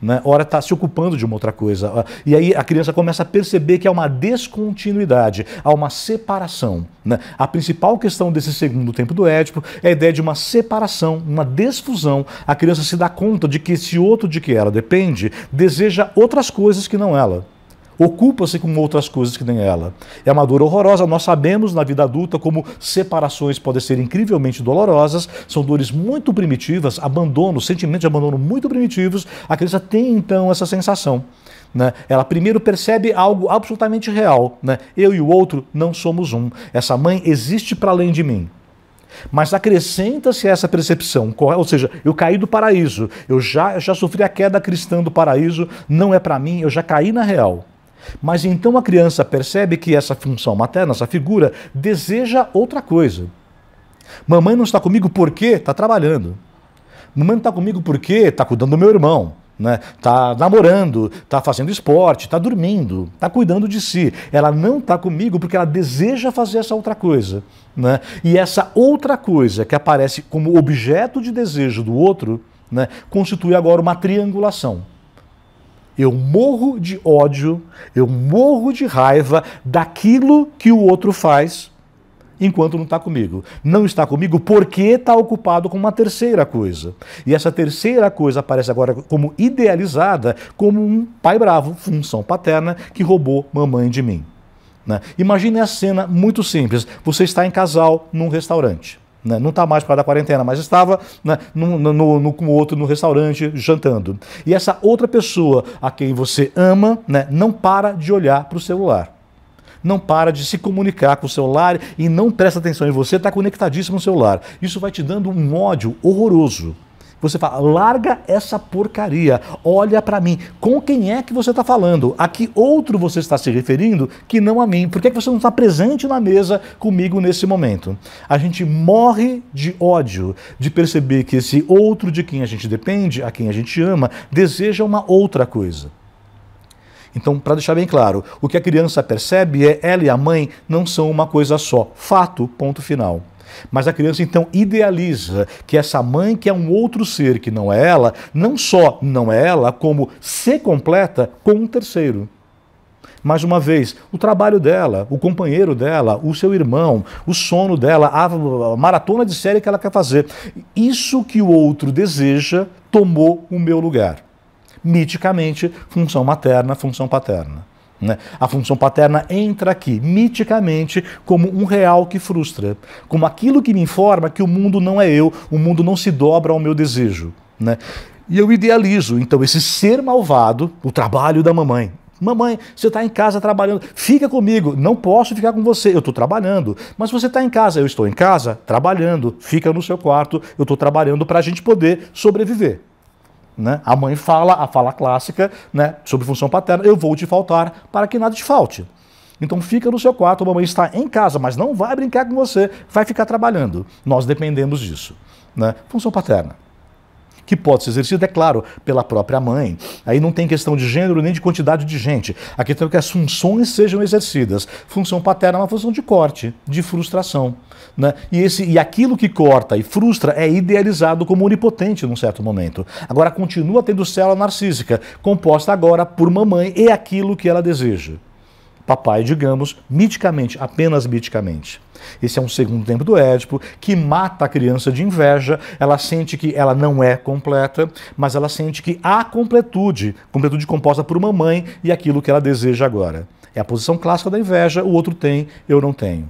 Né? Ora está se ocupando de uma outra coisa. Ah, e aí a criança começa a perceber que há uma descontinuidade, há uma separação. Né? A principal questão desse segundo tempo do Édipo é a ideia de uma separação, uma desfusão. A criança se dá conta de que esse outro de que ela depende deseja outras coisas que não ela. Ocupa-se com outras coisas que nem ela. É uma dor horrorosa. Nós sabemos na vida adulta como separações podem ser incrivelmente dolorosas, são dores muito primitivas, abandono, sentimentos de abandono muito primitivos. A criança tem então essa sensação. Né? Ela primeiro percebe algo absolutamente real. Né? Eu e o outro não somos um. Essa mãe existe para além de mim. Mas acrescenta-se essa percepção, ou seja, eu caí do paraíso, eu já, já sofri a queda cristã do paraíso, não é para mim, eu já caí na real. Mas então a criança percebe que essa função materna, essa figura, deseja outra coisa. Mamãe não está comigo porque está trabalhando. Mamãe não está comigo porque está cuidando do meu irmão. Né? Tá namorando, tá fazendo esporte, tá dormindo, tá cuidando de si. Ela não está comigo porque ela deseja fazer essa outra coisa, né? E essa outra coisa que aparece como objeto de desejo do outro, né, constitui agora uma triangulação. Eu morro de ódio, eu morro de raiva daquilo que o outro faz enquanto não está comigo. Não está comigo porque está ocupado com uma terceira coisa. E essa terceira coisa aparece agora como idealizada como um pai bravo, função paterna, que roubou mamãe de mim. Né? Imagine a cena muito simples: você está em casal num restaurante. Né? Não está mais para da quarentena, mas estava né, no, no, no, com outro no restaurante jantando. E essa outra pessoa a quem você ama né, não para de olhar para o celular não para de se comunicar com o celular e não presta atenção em você, está conectadíssimo no celular. Isso vai te dando um ódio horroroso. Você fala, larga essa porcaria, olha para mim. Com quem é que você está falando? A que outro você está se referindo que não a mim? Por que, é que você não está presente na mesa comigo nesse momento? A gente morre de ódio de perceber que esse outro de quem a gente depende, a quem a gente ama, deseja uma outra coisa. Então, para deixar bem claro, o que a criança percebe é ela e a mãe não são uma coisa só. Fato, ponto final. Mas a criança então idealiza que essa mãe, que é um outro ser que não é ela, não só não é ela, como se completa com um terceiro. Mais uma vez, o trabalho dela, o companheiro dela, o seu irmão, o sono dela, a maratona de série que ela quer fazer. Isso que o outro deseja tomou o meu lugar. Miticamente, função materna, função paterna. Né? A função paterna entra aqui, miticamente, como um real que frustra, como aquilo que me informa que o mundo não é eu, o mundo não se dobra ao meu desejo. Né? E eu idealizo, então, esse ser malvado, o trabalho da mamãe, Mamãe, você está em casa trabalhando, fica comigo, não posso ficar com você, eu estou trabalhando. Mas você está em casa, eu estou em casa trabalhando, fica no seu quarto, eu estou trabalhando para a gente poder sobreviver. Né? A mãe fala, a fala clássica, né, sobre função paterna, eu vou te faltar para que nada te falte. Então fica no seu quarto, a mamãe está em casa, mas não vai brincar com você, vai ficar trabalhando. Nós dependemos disso. Né? Função paterna que pode ser exercida, é claro, pela própria mãe. Aí não tem questão de gênero nem de quantidade de gente. A questão é que as funções sejam exercidas. Função paterna é uma função de corte, de frustração. Né? E, esse, e aquilo que corta e frustra é idealizado como onipotente num certo momento. Agora continua tendo célula narcísica, composta agora por mamãe e aquilo que ela deseja papai, digamos, miticamente, apenas miticamente. Esse é um segundo tempo do Édipo que mata a criança de inveja. Ela sente que ela não é completa, mas ela sente que há completude, completude composta por uma mãe e aquilo que ela deseja agora. É a posição clássica da inveja, o outro tem, eu não tenho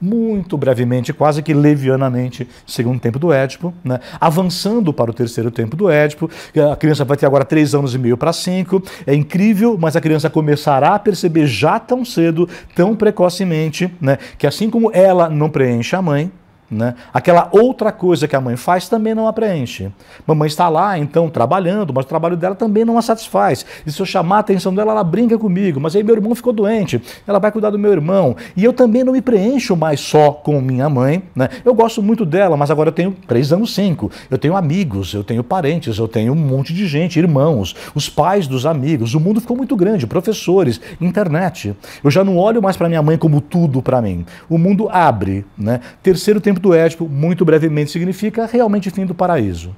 muito brevemente, quase que levianamente, segundo tempo do Édipo, né? avançando para o terceiro tempo do Édipo. A criança vai ter agora três anos e meio para cinco. É incrível, mas a criança começará a perceber já tão cedo, tão precocemente, né? que assim como ela não preenche a mãe, né? Aquela outra coisa que a mãe faz também não a preenche. Mamãe está lá, então, trabalhando, mas o trabalho dela também não a satisfaz. E se eu chamar a atenção dela, ela brinca comigo, mas aí meu irmão ficou doente, ela vai cuidar do meu irmão. E eu também não me preencho mais só com minha mãe. Né? Eu gosto muito dela, mas agora eu tenho três anos, cinco. Eu tenho amigos, eu tenho parentes, eu tenho um monte de gente, irmãos, os pais dos amigos. O mundo ficou muito grande, professores, internet. Eu já não olho mais para minha mãe como tudo para mim. O mundo abre. Né? Terceiro tempo tempo do Édipo, muito brevemente, significa realmente fim do paraíso.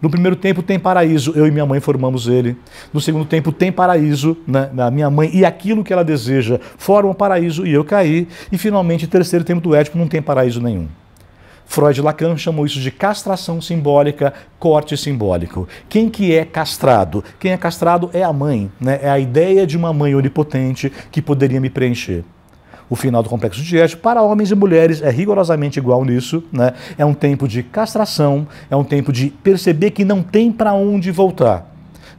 No primeiro tempo tem paraíso, eu e minha mãe formamos ele. No segundo tempo tem paraíso, né, na minha mãe e aquilo que ela deseja o paraíso e eu caí. E finalmente, terceiro tempo do Édipo não tem paraíso nenhum. Freud Lacan chamou isso de castração simbólica, corte simbólico. Quem que é castrado? Quem é castrado é a mãe, né? é a ideia de uma mãe onipotente que poderia me preencher. O final do complexo de Édipo para homens e mulheres é rigorosamente igual nisso, né? É um tempo de castração, é um tempo de perceber que não tem para onde voltar.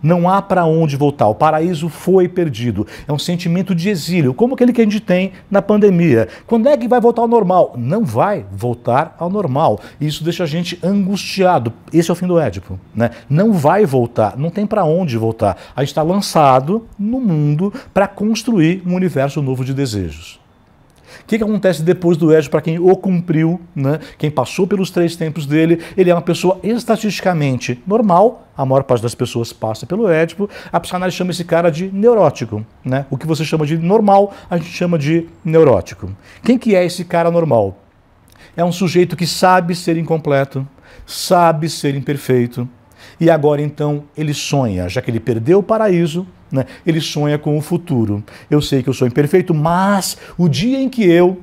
Não há para onde voltar. O paraíso foi perdido. É um sentimento de exílio, como aquele que a gente tem na pandemia. Quando é que vai voltar ao normal? Não vai voltar ao normal. Isso deixa a gente angustiado. Esse é o fim do Édipo, né? Não vai voltar. Não tem para onde voltar. A gente está lançado no mundo para construir um universo novo de desejos. O que, que acontece depois do Édipo? para quem o cumpriu, né? quem passou pelos três tempos dele? Ele é uma pessoa estatisticamente normal, a maior parte das pessoas passa pelo Édipo. A psicanálise chama esse cara de neurótico. Né? O que você chama de normal, a gente chama de neurótico. Quem que é esse cara normal? É um sujeito que sabe ser incompleto, sabe ser imperfeito, e agora então ele sonha, já que ele perdeu o paraíso, né, ele sonha com o futuro. Eu sei que eu sou imperfeito, mas o dia em que eu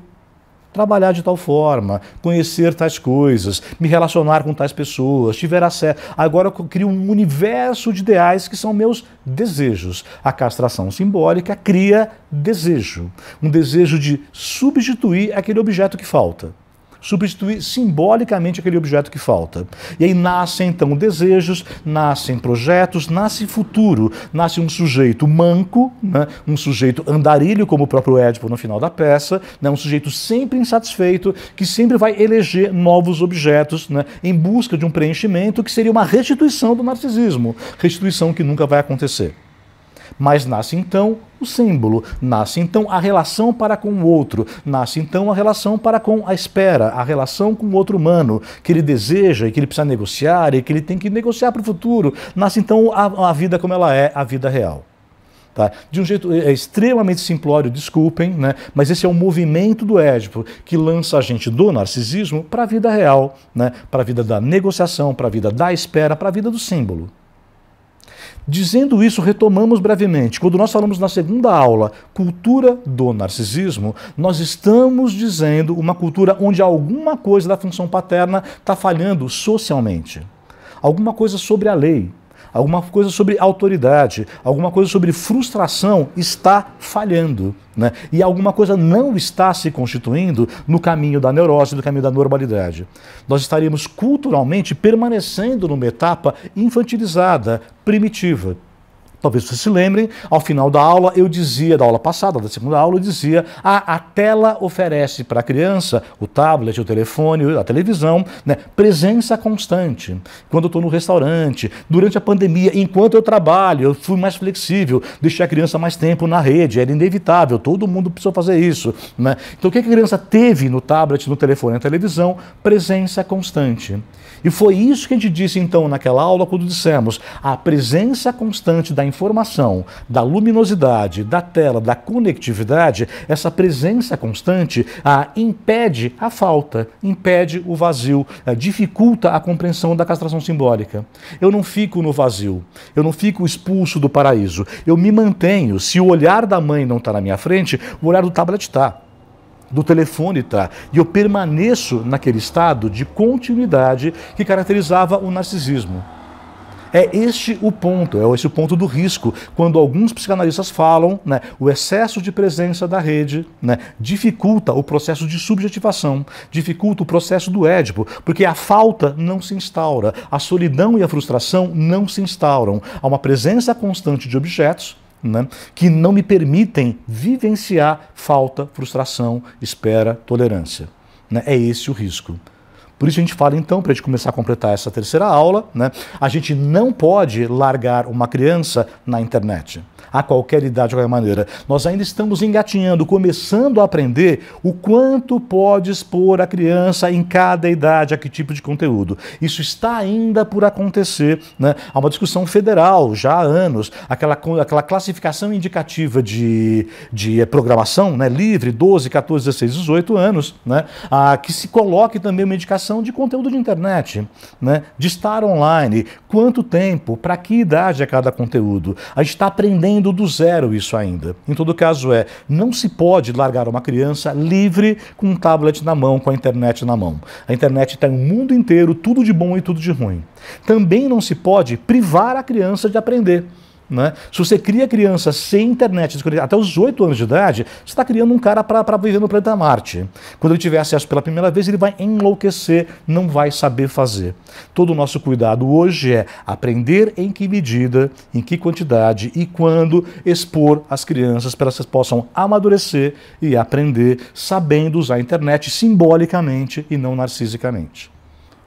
trabalhar de tal forma, conhecer tais coisas, me relacionar com tais pessoas, tiver acesso. Agora eu crio um universo de ideais que são meus desejos. A castração simbólica cria desejo, um desejo de substituir aquele objeto que falta substituir simbolicamente aquele objeto que falta. E aí nascem então desejos, nascem projetos, nasce futuro, nasce um sujeito manco, né? um sujeito andarilho, como o próprio Édipo no final da peça, né? um sujeito sempre insatisfeito, que sempre vai eleger novos objetos né? em busca de um preenchimento que seria uma restituição do narcisismo, restituição que nunca vai acontecer. Mas nasce então o símbolo, nasce então a relação para com o outro, nasce então a relação para com a espera, a relação com o outro humano, que ele deseja e que ele precisa negociar e que ele tem que negociar para o futuro. Nasce então a, a vida como ela é, a vida real. Tá? De um jeito é, é extremamente simplório, desculpem, né? mas esse é o movimento do Édipo que lança a gente do narcisismo para a vida real, né? para a vida da negociação, para a vida da espera, para a vida do símbolo. Dizendo isso, retomamos brevemente. Quando nós falamos na segunda aula, cultura do narcisismo, nós estamos dizendo uma cultura onde alguma coisa da função paterna está falhando socialmente. Alguma coisa sobre a lei, alguma coisa sobre autoridade, alguma coisa sobre frustração está falhando. Né? E alguma coisa não está se constituindo no caminho da neurose, no caminho da normalidade. Nós estaríamos culturalmente permanecendo numa etapa infantilizada, primitiva. Talvez vocês se lembrem, ao final da aula eu dizia, da aula passada, da segunda aula, eu dizia: ah, a tela oferece para a criança, o tablet, o telefone, a televisão, né, presença constante. Quando eu estou no restaurante, durante a pandemia, enquanto eu trabalho, eu fui mais flexível, deixei a criança mais tempo na rede, era inevitável, todo mundo precisou fazer isso. Né? Então o que a criança teve no tablet, no telefone, na televisão? Presença constante. E foi isso que a gente disse então naquela aula, quando dissemos: a presença constante da informação, da luminosidade, da tela, da conectividade, essa presença constante ah, impede a falta, impede o vazio, ah, dificulta a compreensão da castração simbólica. Eu não fico no vazio, eu não fico expulso do paraíso, eu me mantenho. Se o olhar da mãe não está na minha frente, o olhar do tablet está do telefone tá e eu permaneço naquele estado de continuidade que caracterizava o narcisismo. É este o ponto, é esse o ponto do risco, quando alguns psicanalistas falam, né, o excesso de presença da rede né, dificulta o processo de subjetivação, dificulta o processo do édipo, porque a falta não se instaura, a solidão e a frustração não se instauram. Há uma presença constante de objetos, né, que não me permitem vivenciar falta, frustração, espera, tolerância. Né? É esse o risco. Por isso a gente fala então, para a gente começar a completar essa terceira aula, né, a gente não pode largar uma criança na internet a qualquer idade, de qualquer maneira. Nós ainda estamos engatinhando, começando a aprender o quanto pode expor a criança em cada idade, a que tipo de conteúdo. Isso está ainda por acontecer. Né? Há uma discussão federal já há anos, aquela, aquela classificação indicativa de, de eh, programação né? livre, 12, 14, 16, 18 anos, né? ah, que se coloque também uma indicação de conteúdo de internet, né? de estar online, quanto tempo, para que idade é cada conteúdo. A gente está aprendendo do zero isso ainda. Em todo caso, é, não se pode largar uma criança livre com um tablet na mão, com a internet na mão. A internet tem o mundo inteiro, tudo de bom e tudo de ruim. Também não se pode privar a criança de aprender. Né? Se você cria criança sem internet, até os 8 anos de idade, você está criando um cara para viver no planeta Marte. Quando ele tiver acesso pela primeira vez, ele vai enlouquecer, não vai saber fazer. Todo o nosso cuidado hoje é aprender em que medida, em que quantidade e quando expor as crianças para que elas possam amadurecer e aprender sabendo usar a internet simbolicamente e não narcisicamente.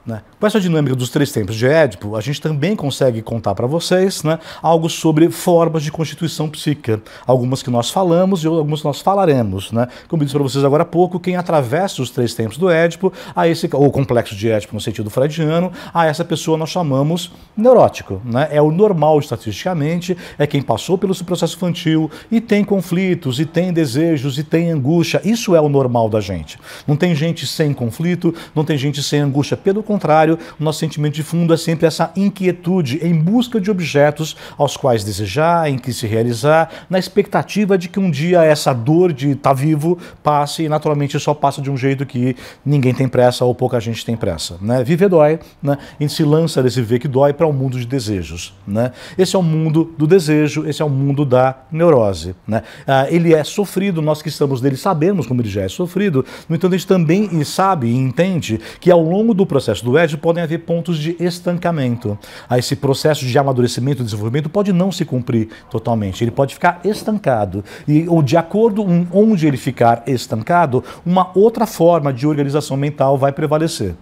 Né? Com essa dinâmica dos três tempos de Édipo, a gente também consegue contar para vocês né, algo sobre formas de constituição psíquica, algumas que nós falamos e algumas que nós falaremos. Né? Como eu disse para vocês agora há pouco, quem atravessa os três tempos do Édipo, a esse, ou complexo de Édipo no sentido freudiano, a essa pessoa nós chamamos neurótico. Né? É o normal estatisticamente, é quem passou pelo seu processo infantil e tem conflitos, e tem desejos, e tem angústia. Isso é o normal da gente. Não tem gente sem conflito, não tem gente sem angústia. Pelo contrário, o nosso sentimento de fundo é sempre essa inquietude em busca de objetos aos quais desejar, em que se realizar, na expectativa de que um dia essa dor de estar tá vivo passe e naturalmente só passa de um jeito que ninguém tem pressa ou pouca gente tem pressa. Né? Viver dói, né? a gente se lança desse ver que dói para o um mundo de desejos. Né? Esse é o mundo do desejo, esse é o mundo da neurose. Né? Ah, ele é sofrido, nós que estamos dele sabemos como ele já é sofrido, no entanto a gente também sabe e entende que ao longo do processo processo do Édipo podem haver pontos de estancamento. esse processo de amadurecimento e desenvolvimento pode não se cumprir totalmente, ele pode ficar estancado. E ou de acordo com onde ele ficar estancado, uma outra forma de organização mental vai prevalecer.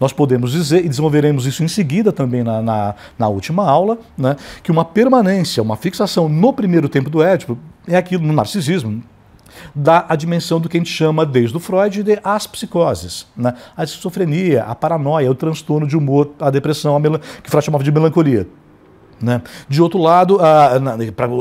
Nós podemos dizer, e desenvolveremos isso em seguida também na, na, na última aula, né, que uma permanência, uma fixação no primeiro tempo do Édipo é aquilo no narcisismo, da a dimensão do que a gente chama, desde o Freud, de as psicoses. Né? A esquizofrenia, a paranoia, o transtorno de humor, a depressão, a que Freud chamava de melancolia né? De outro lado, a,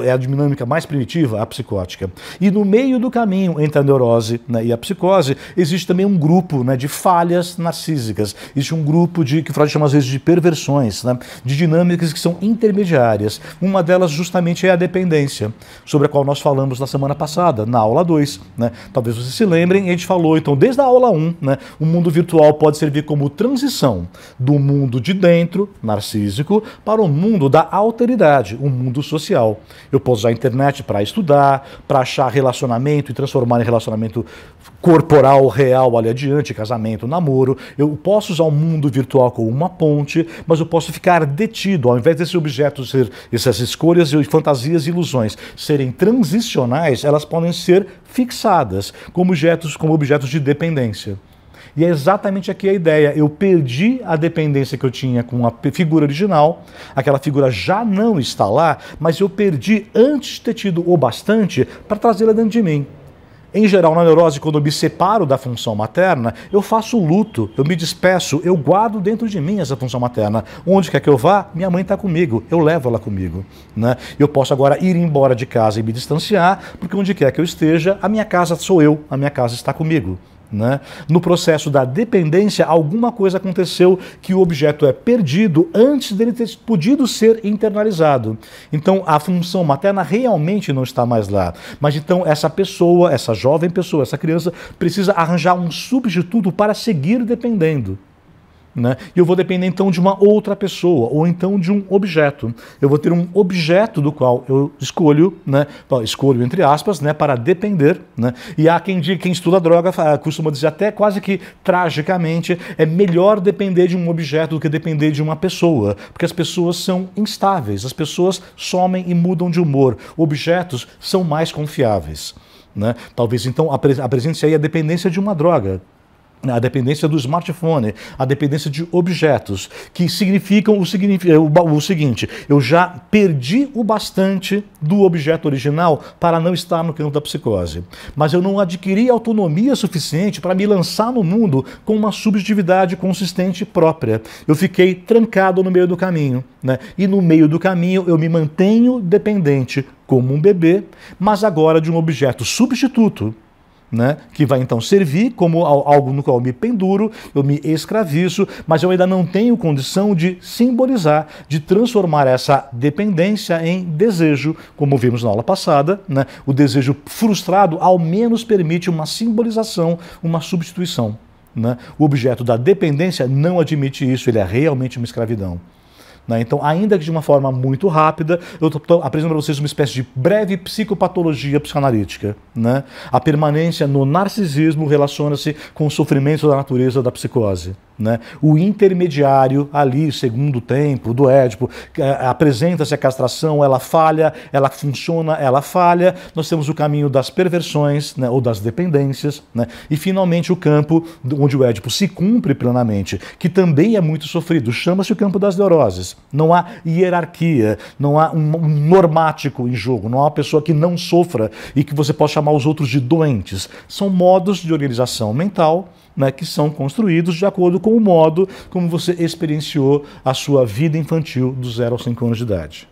é a dinâmica mais primitiva, a psicótica. E no meio do caminho entre a neurose né, e a psicose, existe também um grupo né, de falhas narcísicas. Existe um grupo de que Freud chama às vezes de perversões, né, de dinâmicas que são intermediárias. Uma delas justamente é a dependência, sobre a qual nós falamos na semana passada, na aula 2. Né? Talvez vocês se lembrem, a gente falou, então, desde a aula 1, um, né, o mundo virtual pode servir como transição do mundo de dentro, narcísico, para o mundo da alteridade, um mundo social. Eu posso usar a internet para estudar, para achar relacionamento e transformar em relacionamento corporal, real, ali adiante, casamento, namoro. Eu posso usar o um mundo virtual como uma ponte, mas eu posso ficar detido, ao invés desse objeto ser essas escolhas e fantasias e ilusões serem transicionais, elas podem ser fixadas como objetos, como objetos de dependência. E é exatamente aqui a ideia. Eu perdi a dependência que eu tinha com a figura original, aquela figura já não está lá, mas eu perdi antes de ter tido o bastante para trazê-la dentro de mim. Em geral, na neurose, quando eu me separo da função materna, eu faço luto, eu me despeço, eu guardo dentro de mim essa função materna. Onde quer que eu vá, minha mãe está comigo, eu levo ela comigo. Né? Eu posso agora ir embora de casa e me distanciar, porque onde quer que eu esteja, a minha casa sou eu, a minha casa está comigo. Né? No processo da dependência, alguma coisa aconteceu que o objeto é perdido antes dele ter podido ser internalizado. Então, a função materna realmente não está mais lá. Mas então, essa pessoa, essa jovem pessoa, essa criança, precisa arranjar um substituto para seguir dependendo. Né? E eu vou depender então de uma outra pessoa ou então de um objeto. Eu vou ter um objeto do qual eu escolho, né? escolho entre aspas, né? para depender. Né? E há quem diga, quem estuda droga costuma dizer até quase que tragicamente é melhor depender de um objeto do que depender de uma pessoa, porque as pessoas são instáveis, as pessoas somem e mudam de humor. Objetos são mais confiáveis. Né? Talvez então apresente presença aí a dependência de uma droga a dependência do smartphone, a dependência de objetos, que significam o, eh, o, seguinte: eu já perdi o bastante do objeto original para não estar no campo da psicose, mas eu não adquiri autonomia suficiente para me lançar no mundo com uma subjetividade consistente própria. Eu fiquei trancado no meio do caminho, né? e no meio do caminho eu me mantenho dependente como um bebê, mas agora de um objeto substituto né? que vai então servir como algo no qual eu me penduro, eu me escravizo, mas eu ainda não tenho condição de simbolizar, de transformar essa dependência em desejo, como vimos na aula passada. Né? O desejo frustrado ao menos permite uma simbolização, uma substituição. Né? O objeto da dependência não admite isso, ele é realmente uma escravidão. Né? Então, ainda que de uma forma muito rápida, eu estou apresentando para vocês uma espécie de breve psicopatologia psicanalítica. Né? A permanência no narcisismo relaciona-se com o sofrimento da natureza da psicose. Né? O intermediário ali, segundo tempo, do Édipo, eh, apresenta-se a castração, ela falha, ela funciona, ela falha. Nós temos o caminho das perversões né? ou das dependências. Né? E, finalmente, o campo onde o Édipo se cumpre plenamente, que também é muito sofrido. Chama-se o campo das neuroses. Não há hierarquia, não há um normático em jogo, não há uma pessoa que não sofra e que você possa chamar os outros de doentes. São modos de organização mental né, que são construídos de acordo com o modo como você experienciou a sua vida infantil dos 0 aos 5 anos de idade.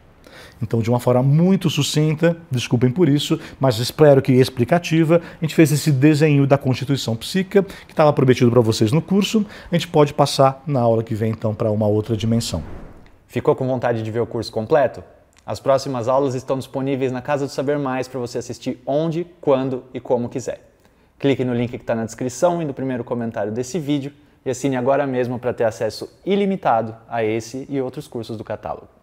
Então, de uma forma muito sucinta, desculpem por isso, mas espero que explicativa, a gente fez esse desenho da constituição psíquica que estava prometido para vocês no curso. A gente pode passar na aula que vem então para uma outra dimensão. Ficou com vontade de ver o curso completo? As próximas aulas estão disponíveis na Casa do Saber Mais para você assistir onde, quando e como quiser. Clique no link que está na descrição e no primeiro comentário desse vídeo e assine agora mesmo para ter acesso ilimitado a esse e outros cursos do catálogo.